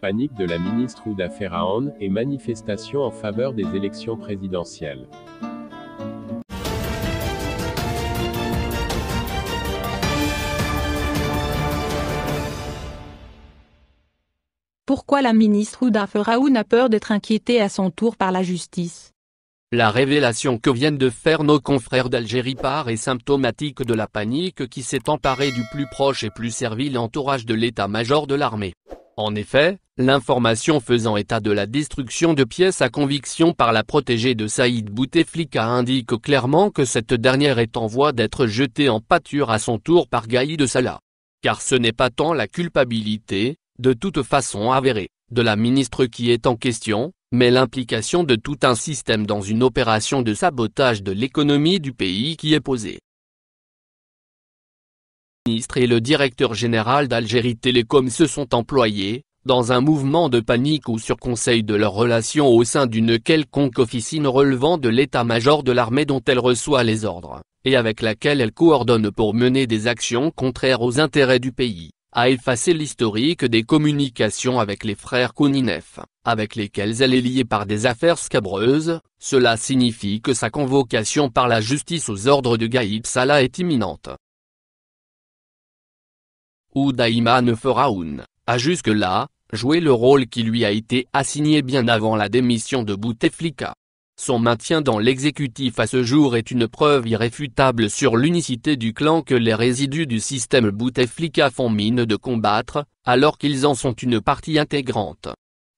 Panique de la ministre Ouda Ferrahan, et manifestation en faveur des élections présidentielles. Pourquoi la ministre Ouda Ferraoun a peur d'être inquiétée à son tour par la justice La révélation que viennent de faire nos confrères d'Algérie part est symptomatique de la panique qui s'est emparée du plus proche et plus servile entourage de l'état-major de l'armée. En effet, l'information faisant état de la destruction de pièces à conviction par la protégée de Saïd Bouteflika indique clairement que cette dernière est en voie d'être jetée en pâture à son tour par Gaïd Salah. Car ce n'est pas tant la culpabilité, de toute façon avérée, de la ministre qui est en question, mais l'implication de tout un système dans une opération de sabotage de l'économie du pays qui est posée ministre et le directeur général d'Algérie Télécom se sont employés, dans un mouvement de panique ou sur conseil de leurs relations au sein d'une quelconque officine relevant de l'état-major de l'armée dont elle reçoit les ordres, et avec laquelle elle coordonne pour mener des actions contraires aux intérêts du pays, à effacer l'historique des communications avec les frères Kouninef, avec lesquels elle est liée par des affaires scabreuses, cela signifie que sa convocation par la justice aux ordres de Gaïb Salah est imminente où Neferaoun a jusque-là, joué le rôle qui lui a été assigné bien avant la démission de Bouteflika. Son maintien dans l'exécutif à ce jour est une preuve irréfutable sur l'unicité du clan que les résidus du système Bouteflika font mine de combattre, alors qu'ils en sont une partie intégrante.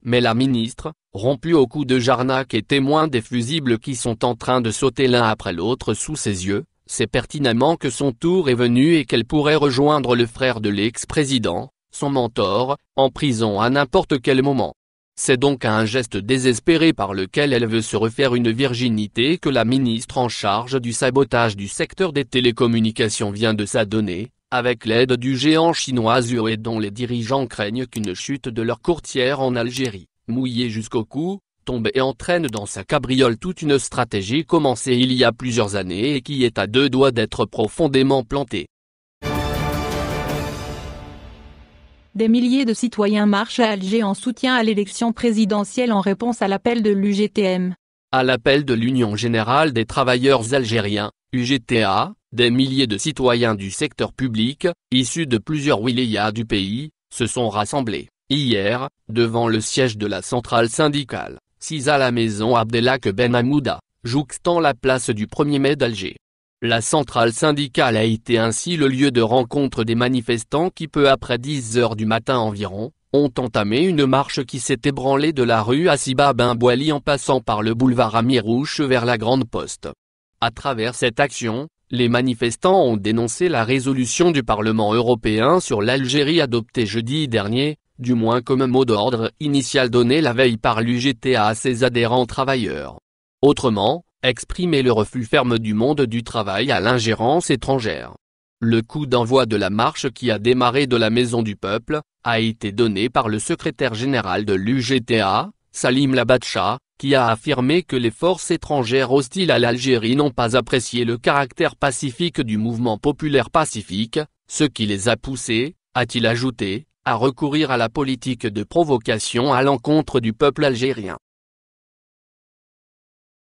Mais la ministre, rompue au coup de Jarnac et témoin des fusibles qui sont en train de sauter l'un après l'autre sous ses yeux, c'est pertinemment que son tour est venu et qu'elle pourrait rejoindre le frère de l'ex-président, son mentor, en prison à n'importe quel moment. C'est donc à un geste désespéré par lequel elle veut se refaire une virginité que la ministre en charge du sabotage du secteur des télécommunications vient de s'adonner, avec l'aide du géant chinois Huawei dont les dirigeants craignent qu'une chute de leur courtière en Algérie, mouillée jusqu'au cou, tombe et entraîne dans sa cabriole toute une stratégie commencée il y a plusieurs années et qui est à deux doigts d'être profondément plantée. Des milliers de citoyens marchent à Alger en soutien à l'élection présidentielle en réponse à l'appel de l'UGTM. À l'appel de l'Union Générale des Travailleurs Algériens, UGTA, des milliers de citoyens du secteur public, issus de plusieurs wilayas du pays, se sont rassemblés, hier, devant le siège de la centrale syndicale. 6 à la maison Abdelak Ben Hamouda, jouxtant la place du 1er mai d'Alger. La centrale syndicale a été ainsi le lieu de rencontre des manifestants qui peu après 10 heures du matin environ, ont entamé une marche qui s'est ébranlée de la rue asiba Ben Boali en passant par le boulevard Amirouche vers la Grande Poste. À travers cette action, les manifestants ont dénoncé la résolution du Parlement européen sur l'Algérie adoptée jeudi dernier, du moins comme un mot d'ordre initial donné la veille par l'UGTA à ses adhérents travailleurs. Autrement, exprimer le refus ferme du monde du travail à l'ingérence étrangère. Le coup d'envoi de la marche qui a démarré de la Maison du Peuple, a été donné par le secrétaire général de l'UGTA, Salim Labatcha, qui a affirmé que les forces étrangères hostiles à l'Algérie n'ont pas apprécié le caractère pacifique du mouvement populaire pacifique, ce qui les a poussés, a-t-il ajouté, à recourir à la politique de provocation à l'encontre du peuple algérien.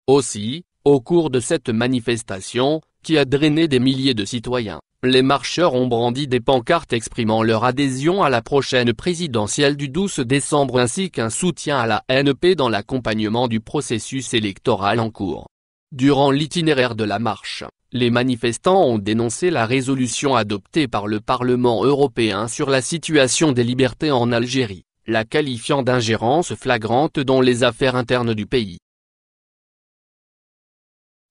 Aussi, au cours de cette manifestation, qui a drainé des milliers de citoyens, les marcheurs ont brandi des pancartes exprimant leur adhésion à la prochaine présidentielle du 12 décembre ainsi qu'un soutien à la NP dans l'accompagnement du processus électoral en cours. Durant l'itinéraire de la marche, les manifestants ont dénoncé la résolution adoptée par le Parlement européen sur la situation des libertés en Algérie, la qualifiant d'ingérence flagrante dans les affaires internes du pays.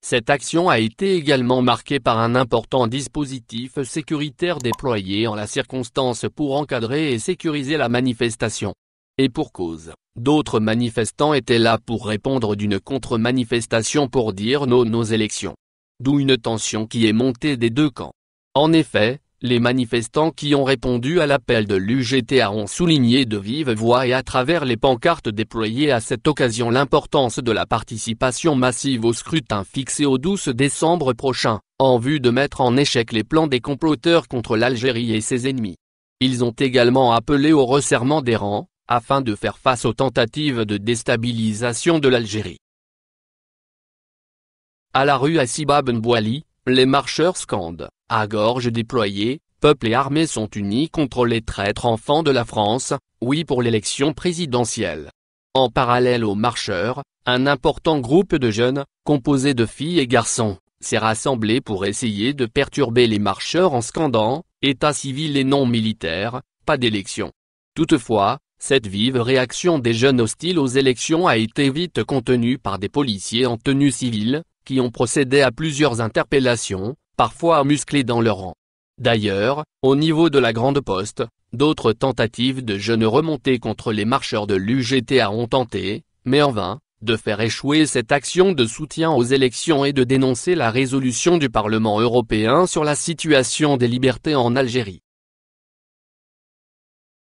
Cette action a été également marquée par un important dispositif sécuritaire déployé en la circonstance pour encadrer et sécuriser la manifestation. Et pour cause, d'autres manifestants étaient là pour répondre d'une contre-manifestation pour dire non aux élections. D'où une tension qui est montée des deux camps. En effet, les manifestants qui ont répondu à l'appel de l'UGTA ont souligné de vive voix et à travers les pancartes déployées à cette occasion l'importance de la participation massive au scrutin fixé au 12 décembre prochain, en vue de mettre en échec les plans des comploteurs contre l'Algérie et ses ennemis. Ils ont également appelé au resserrement des rangs, afin de faire face aux tentatives de déstabilisation de l'Algérie. À la rue Assibab ben Bouali, les marcheurs scandent, à gorge déployée, peuple et armée sont unis contre les traîtres enfants de la France, oui pour l'élection présidentielle. En parallèle aux marcheurs, un important groupe de jeunes, composé de filles et garçons, s'est rassemblé pour essayer de perturber les marcheurs en scandant, État civil et non militaire, pas d'élection. Toutefois, cette vive réaction des jeunes hostiles aux élections a été vite contenue par des policiers en tenue civile, qui ont procédé à plusieurs interpellations, parfois musclées dans leur rang. D'ailleurs, au niveau de la Grande Poste, d'autres tentatives de jeunes remontées contre les marcheurs de l'UGTA ont tenté, mais en vain, de faire échouer cette action de soutien aux élections et de dénoncer la résolution du Parlement européen sur la situation des libertés en Algérie.